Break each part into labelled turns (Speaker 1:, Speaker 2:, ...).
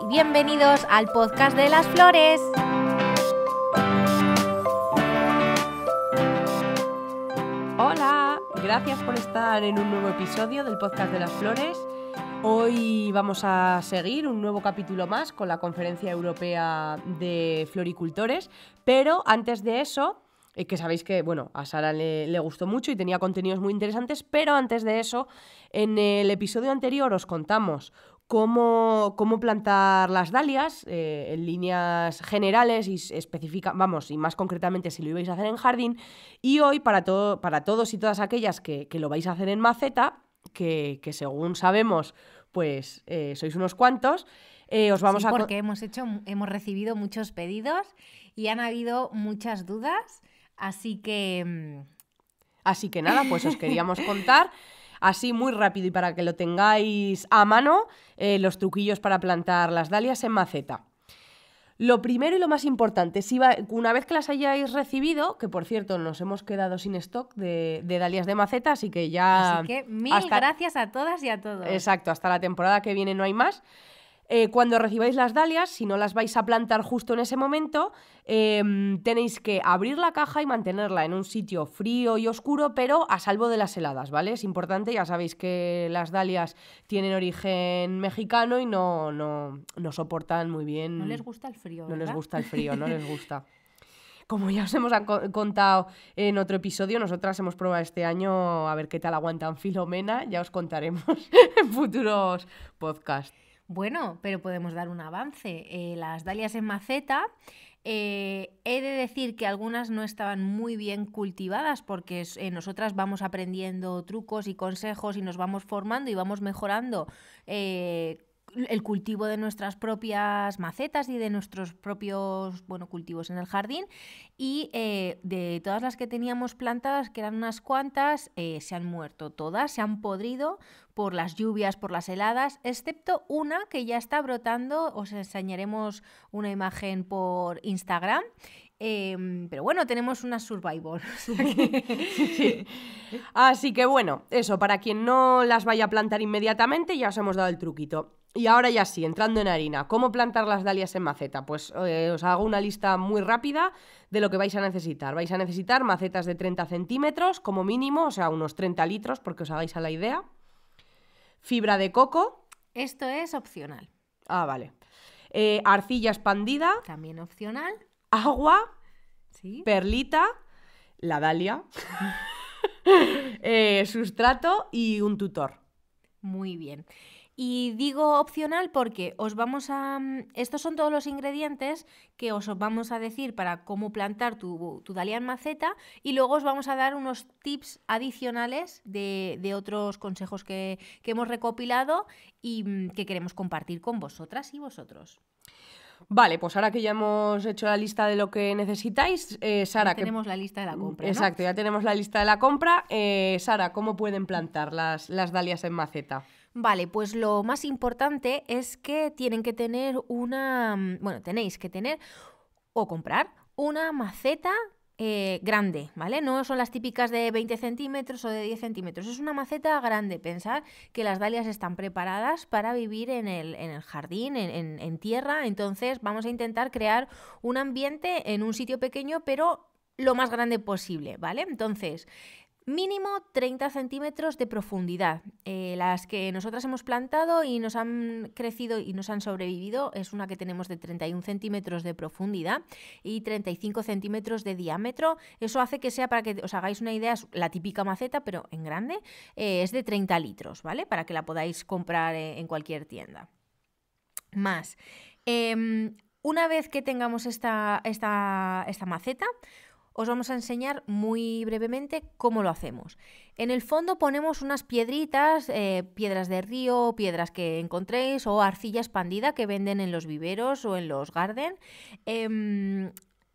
Speaker 1: y bienvenidos al podcast de las flores.
Speaker 2: Hola, gracias por estar en un nuevo episodio del podcast de las flores. Hoy vamos a seguir un nuevo capítulo más con la Conferencia Europea de Floricultores, pero antes de eso, eh, que sabéis que, bueno, a Sara le gustó mucho y tenía contenidos muy interesantes, pero antes de eso, en el episodio anterior os contamos cómo, cómo plantar las dalias eh, en líneas generales y específica, vamos, y más concretamente si lo ibais a hacer en jardín. Y hoy, para, para todos y todas aquellas que, que lo vais a hacer en maceta, que, que según sabemos, pues eh, sois unos cuantos. Eh, os vamos a porque
Speaker 1: hemos hecho hemos recibido muchos pedidos y han habido muchas dudas, así que mm, así
Speaker 2: que nada, pues os queríamos contar Así, muy rápido y para que lo tengáis a mano, eh, los truquillos para plantar las dalias en maceta. Lo primero y lo más importante, si una vez que las hayáis recibido, que por cierto nos hemos quedado sin stock de, dalias de maceta, así que ya... Así que mil gracias
Speaker 1: a todas y a todos.
Speaker 2: Exacto, hasta la temporada que viene no hay más. Eh, cuando recibáis las dalias, si no las vais a plantar justo en ese momento, em, tenéis que abrir la caja y mantenerla en un sitio frío y oscuro, pero a salvo de las heladas, ¿vale? Es importante, ya sabéis que las dalias tienen origen mexicano y no, no, soportan muy bien. No les gusta
Speaker 1: el frío. No les gusta el frío, no les gusta.
Speaker 2: Como ya os hemos contado en otro episodio, nosotras hemos probado este año a ver qué tal aguantan Filomena, ya os contaremos en futuros
Speaker 1: podcasts. Bueno, pero podemos dar un avance. Eh, las dalias en maceta, eh, he de decir que algunas no estaban muy bien cultivadas porque eh, nosotras vamos aprendiendo trucos y consejos y nos vamos formando y vamos mejorando el cultivo de nuestras propias macetas y de nuestros propios bueno, cultivos en el jardín. Y de todas las que teníamos plantadas, que eran unas cuantas, se han muerto todas, se han podrido por las lluvias, por las heladas, excepto una que ya está brotando. Os enseñaremos una imagen por Instagram. Em, pero bueno, tenemos una survival.
Speaker 2: Así que bueno, eso, para quien no las vaya a plantar inmediatamente, ya os hemos dado el truquito. Y ahora ya sí, entrando en harina, ¿cómo plantar las dalias en maceta? Pues eh, os hago una lista muy rápida de lo que vais a necesitar. Vais a necesitar macetas de 30 centímetros como mínimo, o sea, unos 30 litros, porque os hagáis a la idea fibra de coco. Esto es opcional. Ah, vale. Eh, arcilla expandida. También opcional. Agua. ¿Sí? Perlita. La dalia.
Speaker 1: Eh, sustrato y un tutor. Muy bien. Y digo opcional porque os vamos a... Mm, estos son todos los ingredientes que os vamos a decir para cómo plantar tu, tu dalia en maceta y luego os vamos a dar unos tips adicionales de, otros consejos que, hemos recopilado y mm, que queremos compartir con vosotras y vosotros.
Speaker 2: Vale, pues ahora que ya hemos hecho la lista
Speaker 1: de lo que necesitáis, eh, Sara. Ya tenemos la lista de la mm, compra. Exacto,
Speaker 2: ya tenemos la lista de la compra.
Speaker 1: Eh, Sara, ¿cómo pueden plantar las, las dalias en maceta? Vale, pues lo más importante es que tienen que tener una, mm, bueno, tenéis que tener o comprar una maceta eh, grande, ¿vale? No son las típicas de 20 centímetros o de 10 centímetros, es una maceta grande. Pensar que las dalias están preparadas para vivir en el, jardín, en tierra, entonces vamos a intentar crear un ambiente en un sitio pequeño, pero lo más grande posible, ¿vale? Entonces, Mínimo 30 centímetros de profundidad. Eh, las que nosotras hemos plantado y nos han crecido y nos han sobrevivido es una que tenemos de 31 centímetros de profundidad y 35 centímetros de diámetro. Eso hace que sea, para que os hagáis una idea, la típica maceta, pero en grande, eh, es de 30 litros, ¿vale? Para que la podáis comprar eh, en cualquier tienda. Más. Em, una vez que tengamos esta, esta, esta maceta, os vamos a enseñar muy brevemente cómo lo hacemos. En el fondo ponemos unas piedritas, eh, piedras de río, piedras que encontréis o arcilla expandida que venden en los viveros o en los garden. Em,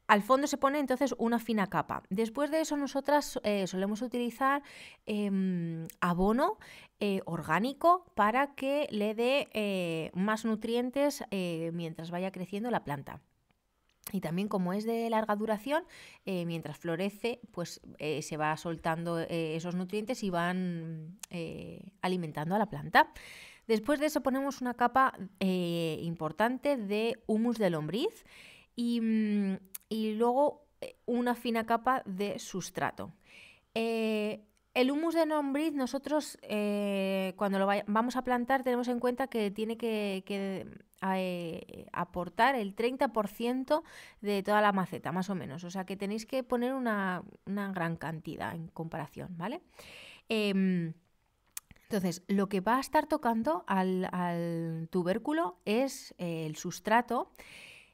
Speaker 1: al fondo se pone entonces una fina capa. Después de eso nosotras eh, solemos utilizar em, abono eh, orgánico para que le dé más nutrientes mientras vaya creciendo la planta. Y también como es de larga duración, eh, mientras florece, pues eh, se va soltando eh, esos nutrientes y van alimentando a la planta. Después de eso ponemos una capa importante de humus de lombriz y, mm, luego una fina capa de sustrato. El humus de lombriz, nosotros cuando lo vamos a plantar tenemos en cuenta que tiene que a eh, aportar el 30% de toda la maceta, más o menos. O sea que tenéis que poner una, gran cantidad en comparación, ¿vale? Em, entonces, lo que va a estar tocando al, tubérculo es eh, el sustrato.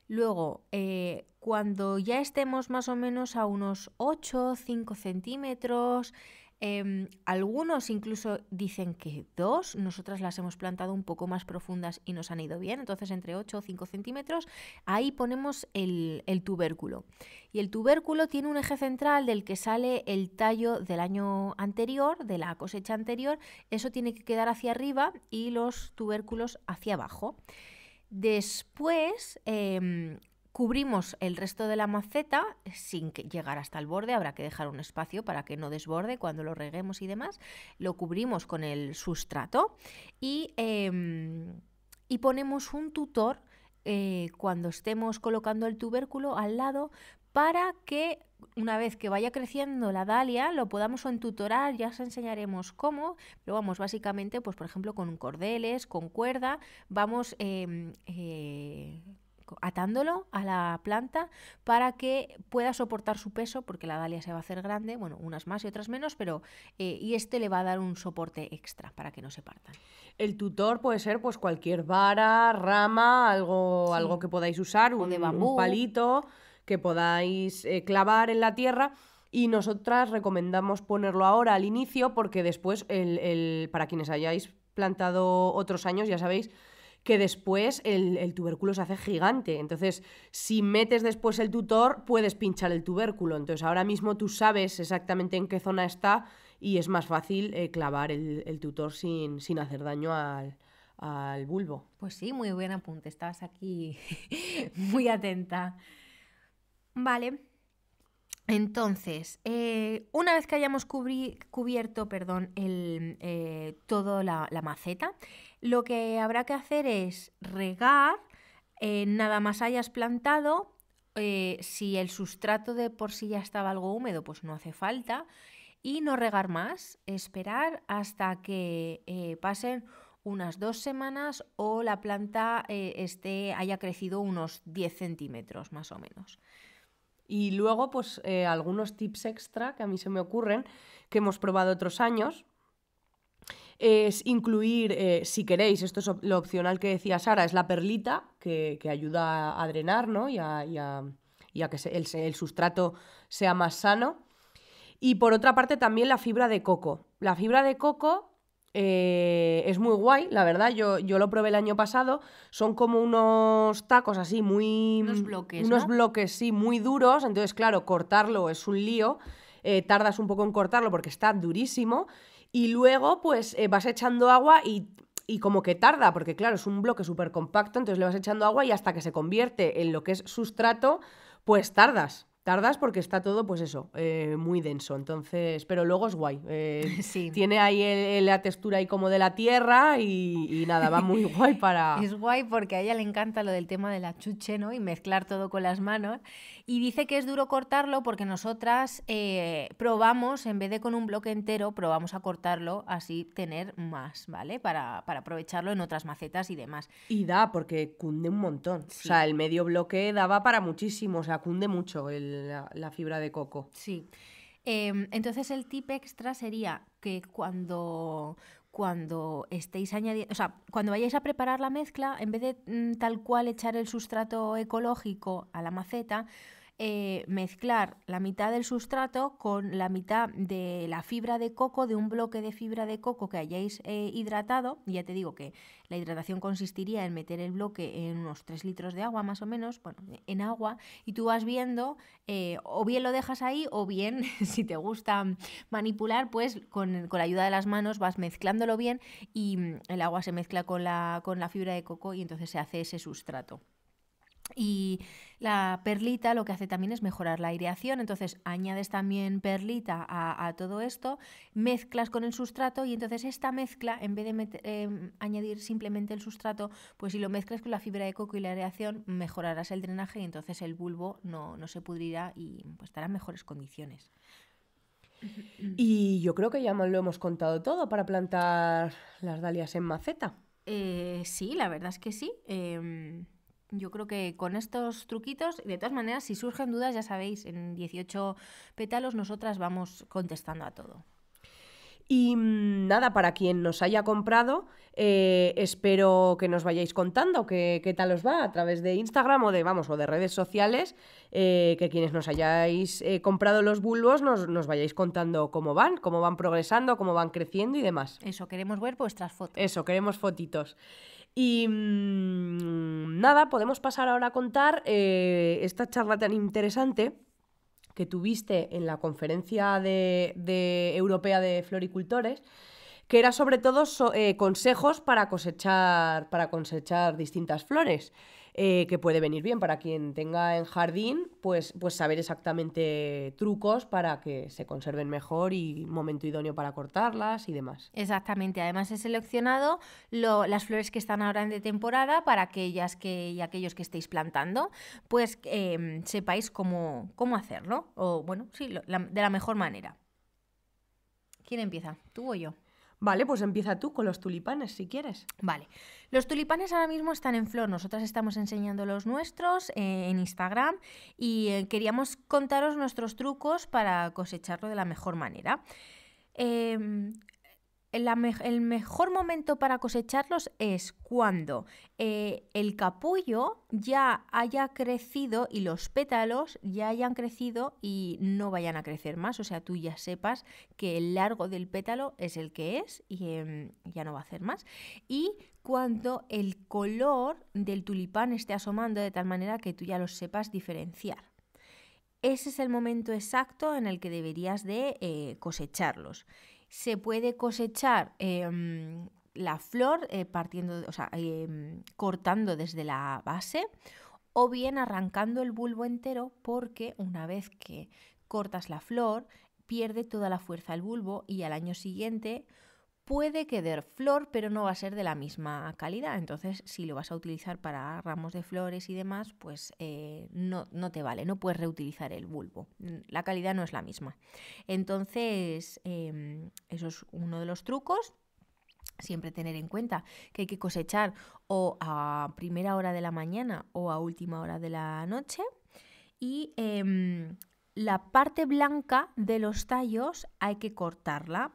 Speaker 1: Luego, eh, cuando ya estemos más o menos a unos 8, 5 centímetros, Em, algunos incluso dicen que dos, nosotras las hemos plantado un poco más profundas y nos han ido bien, entonces entre 8 o 5 centímetros, ahí ponemos el, tubérculo. Y el tubérculo tiene un eje central del que sale el tallo del año anterior, de la cosecha anterior, eso tiene que quedar hacia arriba y los tubérculos hacia abajo. Después, em, Cubrimos el resto de la maceta eh, sin que llegar hasta el borde, habrá que dejar un espacio para que no desborde cuando lo reguemos y demás. Lo cubrimos con el sustrato y, em, y ponemos un tutor eh, cuando estemos colocando el tubérculo al lado para que una vez que vaya creciendo la dalia lo podamos entutorar, ya os enseñaremos cómo, pero vamos, básicamente, pues por ejemplo con cordeles, con cuerda, vamos em, eh, atándolo a la planta para que pueda soportar su peso, porque la dalia se va a hacer grande, bueno, unas más y otras menos, pero eh, y este le va a dar un soporte extra para que no se partan. El tutor puede ser pues cualquier
Speaker 2: vara, rama, algo, algo que podáis usar, un, palito que podáis eh, clavar en la tierra y nosotras recomendamos ponerlo ahora al inicio porque después, el, para quienes hayáis plantado otros años, ya sabéis, que después el, tubérculo se hace gigante. Entonces, si metes después el tutor, puedes pinchar el tubérculo. Entonces, ahora mismo tú sabes exactamente en qué zona está y es más fácil eh, clavar el, tutor sin, sin, hacer daño al, bulbo.
Speaker 1: Pues sí, muy buen apunte. Estabas aquí muy atenta. Vale. Entonces, eh, una vez que hayamos cubierto perdón, el, eh, toda la, maceta, lo que habrá que hacer es regar eh, nada más hayas plantado. Eh, si el sustrato de por sí ya estaba algo húmedo, pues no hace falta. Y no regar más, esperar hasta que eh, pasen unas dos semanas o la planta haya crecido unos 10 centímetros más o menos. Y luego, pues algunos tips extra que a mí se me ocurren, que hemos probado
Speaker 2: otros años, es incluir, eh, si queréis, esto es lo opcional que decía Sara, es la perlita que, ayuda a drenar ¿no? y, a, que el, sustrato sea más sano. Y por otra parte también la fibra de coco. La fibra de coco eh, es muy guay, la verdad, yo, yo lo probé el año pasado. Son como unos tacos así muy... Unos bloques. Unos bloques, sí, muy duros. Entonces, claro, cortarlo es un lío. Eh, tardas un poco en cortarlo porque está durísimo y luego, pues eh, vas echando agua y, y, como que tarda, porque claro, es un bloque súper compacto, entonces le vas echando agua y hasta que se convierte en lo que es sustrato, pues tardas. Tardas porque está todo, pues eso, eh, muy denso. Entonces, pero luego es guay. Eh, Tiene ahí la textura ahí como de la tierra y, nada, va muy guay para. Es
Speaker 1: guay porque a ella le encanta lo del tema de la chuche, ¿no? Y mezclar todo con las manos. Y dice que es duro cortarlo porque nosotras eh, probamos, en vez de con un bloque entero, probamos a cortarlo así tener más, ¿vale? Para, aprovecharlo en otras macetas y demás.
Speaker 2: Y da, porque cunde un montón. O sea, el medio bloque daba para muchísimo, o sea, cunde
Speaker 1: mucho el la, fibra de coco. Sí. Em, entonces el tip extra sería que cuando, cuando estéis añadiendo, o sea, cuando vayáis a preparar la mezcla, en vez de mm, tal cual echar el sustrato ecológico a la maceta, eh, mezclar la mitad del sustrato con la mitad de la fibra de coco, de un bloque de fibra de coco que hayáis eh, hidratado. Ya te digo que la hidratación consistiría en meter el bloque en unos 3 litros de agua más o menos, bueno, en agua, y tú vas viendo, eh, o bien lo dejas ahí, o bien, si te gusta manipular, pues con, con, la ayuda de las manos vas mezclándolo bien y mm, el agua se mezcla con la, con la fibra de coco y entonces se hace ese sustrato. Y la perlita lo que hace también es mejorar la aireación, entonces añades también perlita a, todo esto, mezclas con el sustrato y entonces esta mezcla, en vez de em, añadir simplemente el sustrato, pues si lo mezclas con la fibra de coco y la aireación, mejorarás el drenaje y entonces el bulbo no, se pudrirá y pues, estará en mejores condiciones.
Speaker 2: Y yo creo que ya lo hemos contado todo para plantar las dalias en maceta.
Speaker 1: Eh, sí, la verdad es que sí. Em, yo creo que con estos truquitos, de todas maneras, si surgen dudas, ya sabéis, en 18 pétalos nosotras vamos contestando a todo.
Speaker 2: Y mm, nada, para quien nos haya comprado, eh, espero que nos vayáis contando qué, qué, tal os va a través de Instagram o de, vamos, o de redes sociales, eh, que quienes nos hayáis eh, comprado los bulbos nos, nos, vayáis contando cómo van, cómo van progresando, cómo van creciendo y demás. Eso, queremos ver vuestras fotos. Eso, queremos fotitos. Y mm, nada, podemos pasar ahora a contar eh, esta charla tan interesante que tuviste en la conferencia de, europea de floricultores, que era sobre todo eh, consejos para cosechar, para cosechar distintas flores. Eh, que puede venir bien para quien tenga en jardín, pues, pues saber exactamente trucos para que se conserven mejor y momento idóneo para
Speaker 1: cortarlas y demás. Exactamente, además he seleccionado lo, las flores que están ahora en de temporada para aquellas que, y aquellos que estéis plantando, pues em, sepáis cómo, cómo hacerlo, o bueno, sí, de la mejor manera. ¿Quién empieza? ¿Tú o yo? Vale, pues empieza tú con los tulipanes, si quieres. Vale. Los tulipanes ahora mismo están en flor. Nosotras estamos enseñando los nuestros eh, en Instagram y eh, queríamos contaros nuestros trucos para cosecharlo de la mejor manera. Em, el mejor momento para cosecharlos es cuando eh, el capullo ya haya crecido y los pétalos ya hayan crecido y no vayan a crecer más. O sea, tú ya sepas que el largo del pétalo es el que es y em, ya no va a hacer más. Y cuando el color del tulipán esté asomando de tal manera que tú ya los sepas diferenciar ese es el momento exacto en el que deberías de eh, cosecharlos se puede cosechar em, la flor eh, partiendo, o sea, em, cortando desde la base o bien arrancando el bulbo entero porque una vez que cortas la flor pierde toda la fuerza el bulbo y al año siguiente puede quedar flor, pero no va a ser de la misma calidad. Entonces, si lo vas a utilizar para ramos de flores y demás, pues eh, no, te vale, no puedes reutilizar el bulbo. Mm, la calidad no es la misma. Entonces, em, eso es uno de los trucos. Siempre tener en cuenta que hay que cosechar o a primera hora de la mañana o a última hora de la noche. Y em, la parte blanca de los tallos hay que cortarla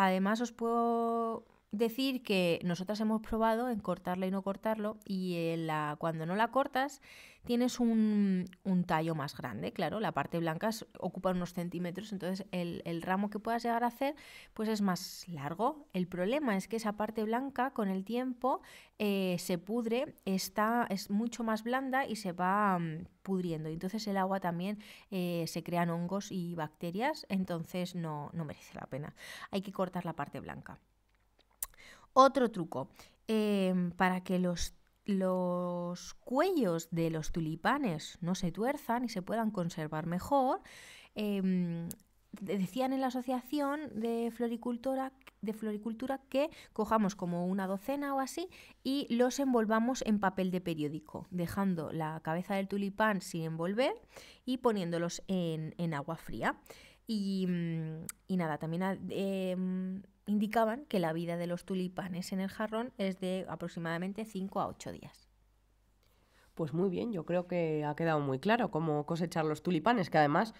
Speaker 1: Además, os puedo decir que nosotras hemos probado en cortarla y no cortarlo y eh, cuando no la cortas tienes un, tallo más grande, claro, la parte blanca ocupa unos centímetros, entonces el, ramo que puedas llegar a hacer pues es más largo. El problema es que esa parte blanca con el tiempo eh, se pudre, está, es mucho más blanda y se va mm, pudriendo. Entonces el agua también eh, se crean hongos y bacterias, entonces no merece la pena. Hay que cortar la parte blanca. Otro truco, em, para que los, los cuellos de los tulipanes no se tuerzan y se puedan conservar mejor, em, decían en la asociación de floricultura, de floricultura que cojamos como una docena o así y los envolvamos en papel de periódico, dejando la cabeza del tulipán sin envolver y poniéndolos en, agua fría. Y, mm, nada, también... Em, indicaban que la vida de los tulipanes en el jarrón es de aproximadamente 5 a 8 días.
Speaker 2: Pues muy bien, yo creo que ha quedado muy claro cómo cosechar los tulipanes, que además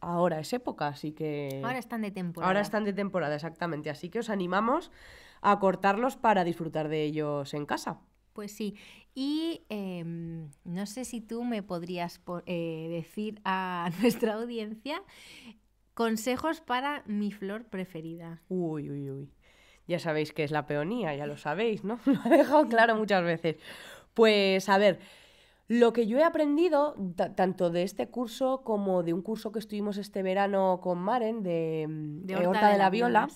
Speaker 2: ahora es época, así que... Ahora
Speaker 1: están de temporada. Ahora están
Speaker 2: de temporada, exactamente, así que os animamos a cortarlos para disfrutar de ellos en casa.
Speaker 1: Pues sí, y em, no sé si tú me podrías eh, decir a nuestra audiencia Consejos para mi flor preferida. Uy, uy, uy.
Speaker 2: Ya sabéis que es la peonía, ya lo sabéis, ¿no? Lo he dejado claro muchas veces. Pues a ver, lo que yo he aprendido, tanto de este curso como de un curso que estuvimos este verano con Maren, de, mm, eh, de de, la, Viola,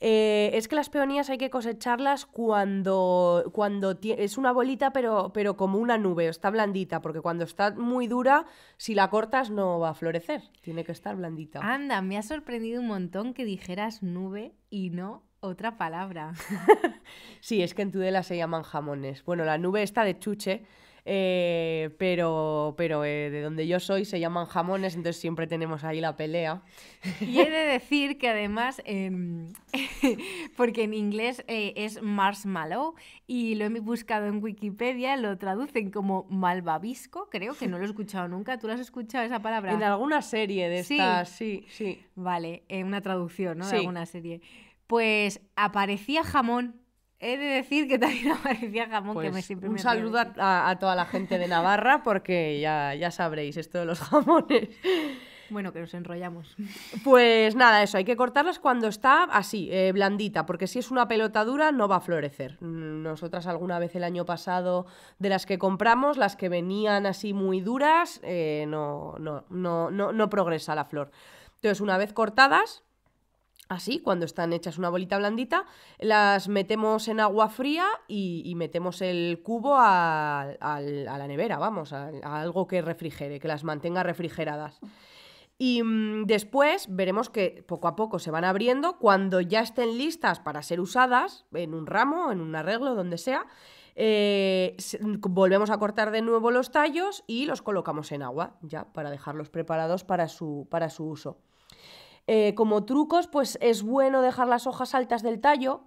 Speaker 2: eh, es que las peonías hay que cosecharlas cuando, cuando es una bolita, pero, pero como una nube, está blandita, porque cuando está muy dura, si la cortas no va a florecer, tiene que estar blandita. Anda,
Speaker 1: me ha sorprendido un montón que dijeras nube y no otra palabra.
Speaker 2: sí, es que en Tudela se llaman jamones. Bueno, la nube está de chuche eh, pero pero eh, de donde yo soy se llaman jamones, entonces siempre tenemos ahí la pelea.
Speaker 1: Y he de decir que además, em, porque en inglés eh, es marshmallow y lo he buscado en Wikipedia, lo traducen como malvavisco, creo que no lo he escuchado nunca. ¿Tú lo has escuchado esa palabra? En alguna serie de estas, sí, sí. Vale, en una traducción, ¿no? De alguna serie. Pues aparecía jamón He de decir que también aparecía jamón, que me pues siempre Un saludo
Speaker 2: a, toda la gente de Navarra, porque ya, sabréis esto de los jamones.
Speaker 1: Bueno, que nos enrollamos.
Speaker 2: Pues nada, eso, hay que cortarlas cuando está así, eh, blandita, porque si es una pelota dura no va a florecer. Nosotras alguna vez el año pasado, de las que compramos, las que venían así muy duras, eh, no, no, no, no progresa la flor. Entonces, una vez cortadas, Así, cuando están hechas una bolita blandita, las metemos en agua fría y, metemos el cubo a, la nevera, vamos, a, algo que refrigere, que las mantenga refrigeradas. Y mm, después veremos que poco a poco se van abriendo. Cuando ya estén listas para ser usadas, en un ramo, en un arreglo, donde sea, eh, volvemos a cortar de nuevo los tallos y los colocamos en agua, ya, para dejarlos preparados para su uso. Eh, como trucos, pues es bueno dejar las hojas altas del tallo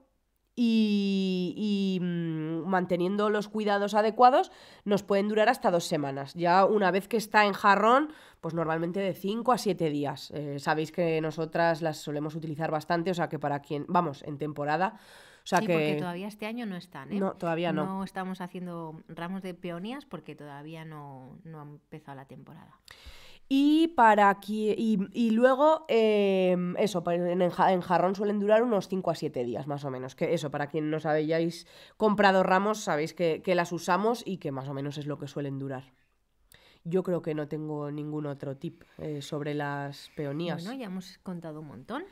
Speaker 2: y, mm, manteniendo los cuidados adecuados nos pueden durar hasta dos semanas. Ya una vez que está en jarrón, pues normalmente de cinco a siete días. Eh, sabéis que nosotras las solemos utilizar bastante, o sea que para quien, vamos, en temporada. O sea porque todavía
Speaker 1: este año no están, ¿eh? No, todavía no. No estamos haciendo ramos de peonías porque todavía no, no ha empezado la temporada.
Speaker 2: Y para aquí, y, luego, em, eso, pues, en, jarrón suelen durar unos 5 a 7 días más o menos. Que eso, para quien no hayáis comprado ramos, sabéis que, que las usamos y que más o menos es lo que suelen durar. Yo creo que no tengo ningún otro tip eh, sobre las peonías. Bueno,
Speaker 1: ya hemos contado un montón.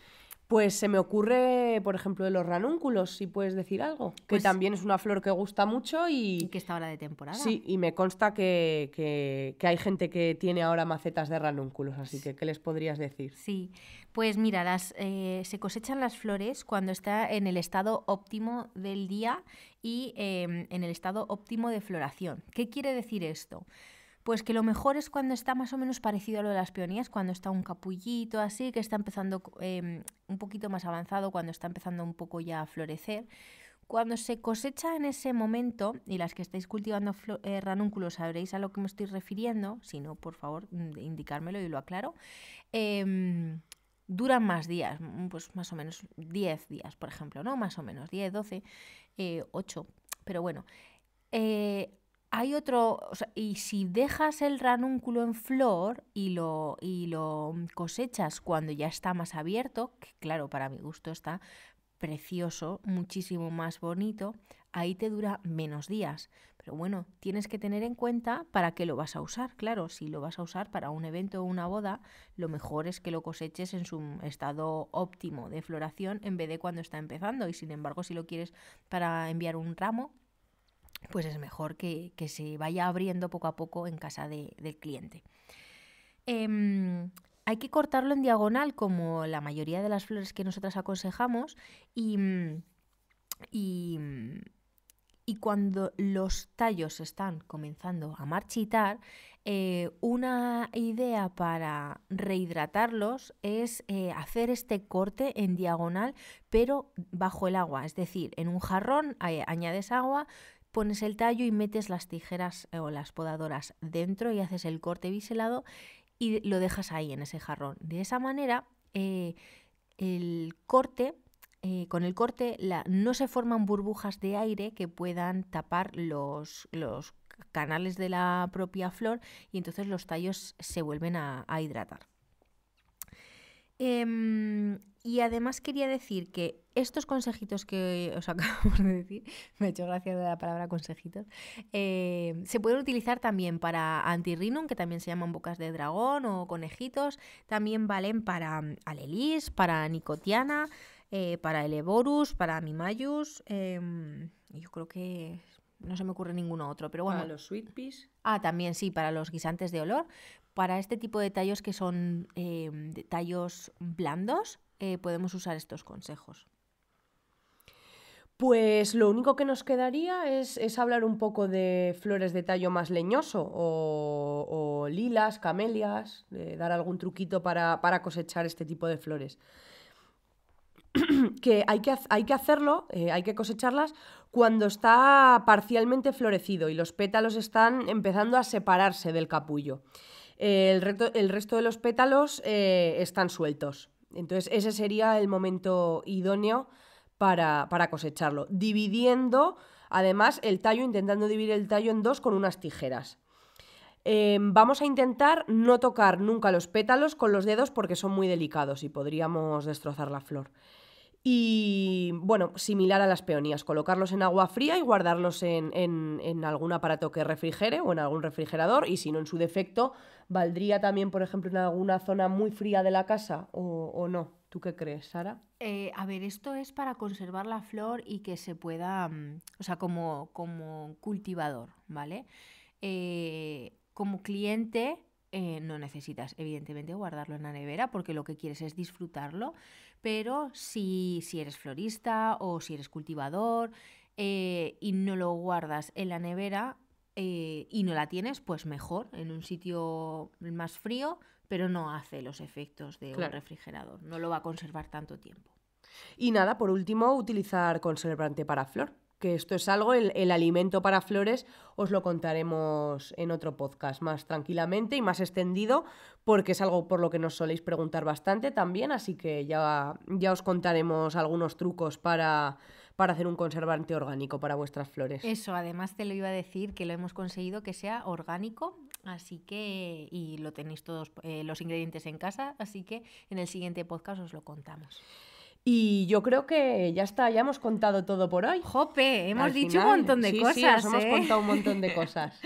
Speaker 2: Pues se me ocurre, por ejemplo, de los ranúnculos, si puedes decir algo, que pues también es una flor que gusta mucho y... Y que
Speaker 1: está ahora de temporada. Sí,
Speaker 2: y me consta que, hay gente que tiene ahora macetas de ranúnculos, así que ¿qué les podrías decir?
Speaker 1: Sí, pues mira, las, eh, se cosechan las flores cuando está en el estado óptimo del día y em, en el estado óptimo de floración. ¿Qué quiere decir esto? Pues que lo mejor es cuando está más o menos parecido a lo de las peonías, cuando está un capullito así, que está empezando em, un poquito más avanzado, cuando está empezando un poco ya a florecer. Cuando se cosecha en ese momento, y las que estáis cultivando eh, ranúnculos sabréis a lo que me estoy refiriendo, si no, por favor, mm, indicármelo y lo aclaro, em, duran más días, mm, pues más o menos 10 días, por ejemplo, ¿no? Más o menos 10, 12, 8, pero bueno. Eh, hay otro, y si dejas el ranúnculo en flor y lo, y lo cosechas cuando ya está más abierto, que claro, para mi gusto está precioso, muchísimo más bonito, ahí te dura menos días. Pero bueno, tienes que tener en cuenta para qué lo vas a usar. Claro, si lo vas a usar para un evento o una boda, lo mejor es que lo coseches en su estado óptimo de floración en vez de cuando está empezando. Y sin embargo, si lo quieres para enviar un ramo, pues es mejor que, se vaya abriendo poco a poco en casa de, del cliente. Em, hay que cortarlo en diagonal, como la mayoría de las flores que nosotras aconsejamos, y, mm, mm, cuando los tallos están comenzando a marchitar, eh, una idea para rehidratarlos es eh, hacer este corte en diagonal, pero bajo el agua, es decir, en un jarrón eh, añades agua, pones el tallo y metes las tijeras eh, o las podadoras dentro y haces el corte biselado y lo dejas ahí en ese jarrón. De esa manera, eh, el corte, eh, con el corte la, no se forman burbujas de aire que puedan tapar los, los, canales de la propia flor y entonces los tallos se vuelven a, hidratar. Em, y además quería decir que estos consejitos que os acabamos de decir, me ha hecho gracia de la palabra consejitos, eh, se pueden utilizar también para antirrinum, que también se llaman bocas de dragón o conejitos, también valen para mm, alelis, para nicotiana, eh, para eleborus, para mimayus, em, yo creo que no se me ocurre ninguno otro, pero bueno. Para los sweet peas. Ah, también sí, para los guisantes de olor. Para este tipo de tallos que son em, tallos blandos, eh, podemos usar estos consejos?
Speaker 2: Pues lo único que nos quedaría es, hablar un poco de flores de tallo más leñoso o, lilas, camelias, dar algún truquito para, cosechar este tipo de flores. que, hay que hay que hacerlo, eh, hay que cosecharlas cuando está parcialmente florecido y los pétalos están empezando a separarse del capullo. el, resto de los pétalos eh, están sueltos. Entonces ese sería el momento idóneo para, cosecharlo, dividiendo además el tallo, intentando dividir el tallo en dos con unas tijeras. Em, vamos a intentar no tocar nunca los pétalos con los dedos porque son muy delicados y podríamos destrozar la flor. Y bueno, similar a las peonías, colocarlos en agua fría y guardarlos en, algún aparato que refrigere o en algún refrigerador. Y si no, en su defecto, ¿valdría también, por ejemplo, en alguna zona muy fría de la casa o, no? ¿Tú qué crees, Sara?
Speaker 1: Eh, a ver, esto es para conservar la flor y que se pueda, mm, o sea, como, cultivador, ¿vale? Eh, como cliente eh, no necesitas, evidentemente, guardarlo en la nevera porque lo que quieres es disfrutarlo pero si, eres florista o si eres cultivador eh, y no lo guardas en la nevera eh, y no la tienes, pues mejor, en un sitio más frío, pero no hace los efectos de un refrigerador, no lo va a conservar tanto tiempo.
Speaker 2: Y nada, por último, utilizar conservante para flor que esto es algo, el, alimento para flores, os lo contaremos en otro podcast más tranquilamente y más extendido, porque es algo por lo que nos soléis preguntar bastante también, así que ya, ya os contaremos algunos trucos para, hacer un conservante orgánico para vuestras flores. Eso,
Speaker 1: además te lo iba a decir, que lo hemos conseguido que sea orgánico, así que, y lo tenéis todos eh, los ingredientes en casa, así que en el siguiente podcast os lo contamos.
Speaker 2: Y yo creo
Speaker 1: que ya está, ya hemos contado todo por hoy. Jope, hemos dicho un montón de cosas. Sí, hemos ¿eh? contado un montón de cosas.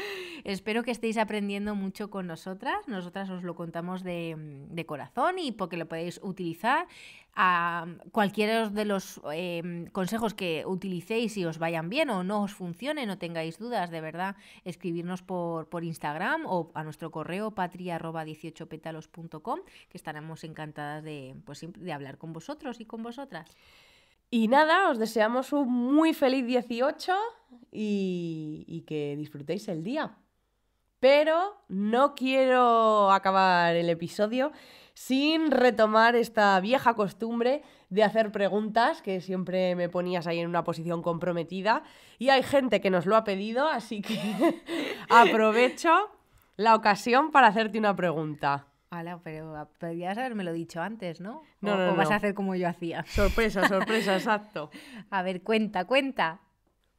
Speaker 1: Espero que estéis aprendiendo mucho con nosotras. Nosotras os lo contamos de, de corazón y porque lo podéis utilizar a mm, cualquiera de los em, consejos que utilicéis y os vayan bien o no os funcione, no tengáis dudas, de verdad, escribirnos por, Instagram o a nuestro correo patria 18 que estaremos encantadas pues, de, hablar con vosotros y con vosotras. Y nada, os deseamos un muy feliz 18
Speaker 2: y, que disfrutéis el día. Pero no quiero acabar el episodio sin retomar esta vieja costumbre de hacer preguntas, que siempre me ponías ahí en una posición comprometida. Y hay gente que nos lo ha pedido, así que aprovecho la ocasión para hacerte una pregunta. Hola,
Speaker 1: pero podrías lo dicho antes, ¿no? No, o, vas a hacer como yo hacía. Sorpresa, sorpresa, exacto. A ver, cuenta, cuenta.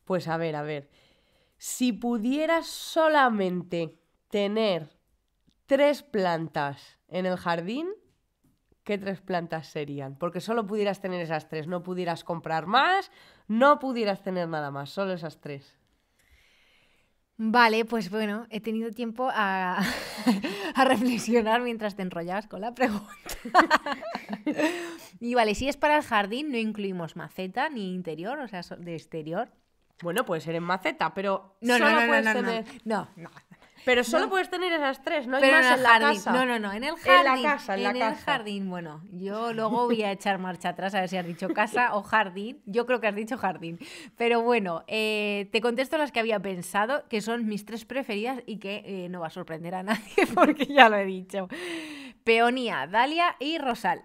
Speaker 2: Pues a ver, a ver. Si pudieras solamente tener tres plantas en el jardín, ¿qué tres plantas serían? Porque solo pudieras tener esas tres, no pudieras comprar más, no pudieras tener nada más, solo esas tres.
Speaker 1: Vale, pues bueno, he tenido tiempo a, reflexionar mientras te enrollabas con la pregunta. y vale, si es para el jardín, no incluimos maceta ni interior, o sea, de exterior. Bueno, puede ser en maceta, pero no, no, no, no, pero solo
Speaker 2: puedes tener esas tres, no hay más en, la jardín. casa. No, no, no, en el jardín. En la casa, en, en el jardín.
Speaker 1: Bueno, yo luego voy a echar marcha atrás a ver si has dicho casa o jardín. Yo creo que has dicho jardín. Pero bueno, eh, te contesto las que había pensado, que son mis tres preferidas y que eh, no va a sorprender a nadie porque ya lo he dicho. Peonía, Dalia y Rosal.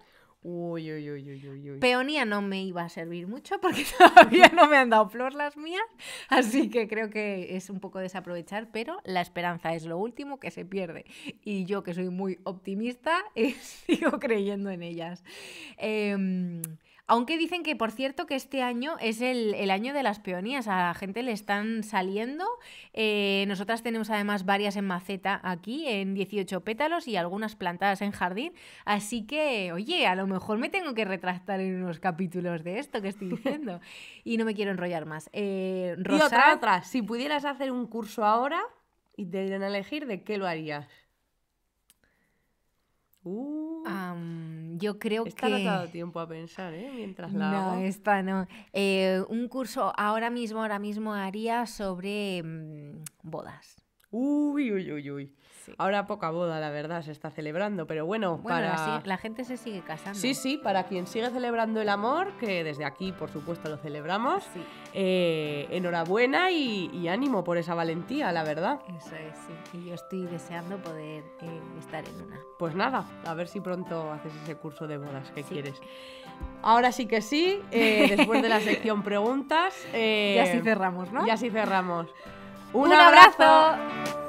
Speaker 1: Peonía no me iba a servir mucho porque todavía no me han dado flor las mías, así que creo que es un poco desaprovechar, pero la esperanza es lo último que se pierde. Y yo que soy muy optimista, eh, sigo creyendo en ellas. Eh, aunque dicen que, por cierto, que este año es el, año de las peonías. A la gente le están saliendo. Eh, nosotras tenemos además varias en maceta aquí, en 18 pétalos y algunas plantadas en jardín. Así que, oye, a lo mejor me tengo que retractar en unos capítulos de esto que estoy diciendo. y no me quiero enrollar más. Eh, Rosa... otra. Si pudieras hacer un
Speaker 2: curso ahora y te dieran a elegir, ¿de qué lo harías?
Speaker 1: Uh. yo creo que... no ha dado
Speaker 2: tiempo a pensar, ¿eh?
Speaker 1: Mientras la No, está no. Eh, un curso ahora mismo, ahora mismo haría sobre mm, bodas. Uy,
Speaker 2: uy, uy, uy. Ahora poca boda, la verdad, se está celebrando, pero bueno, para... La,
Speaker 1: gente se sigue casando. Sí, sí,
Speaker 2: para quien sigue celebrando el amor, que desde aquí, por supuesto, lo celebramos, eh, enhorabuena y, ánimo por esa valentía,
Speaker 1: la verdad. Eso es, sí. Y yo estoy deseando poder eh, estar en una.
Speaker 2: Pues nada, a ver si pronto haces ese curso de bodas que quieres. Ahora sí
Speaker 1: que sí, eh, después de la sección
Speaker 2: preguntas... y así cerramos, ¿no? Y así cerramos. ¡Un, abrazo!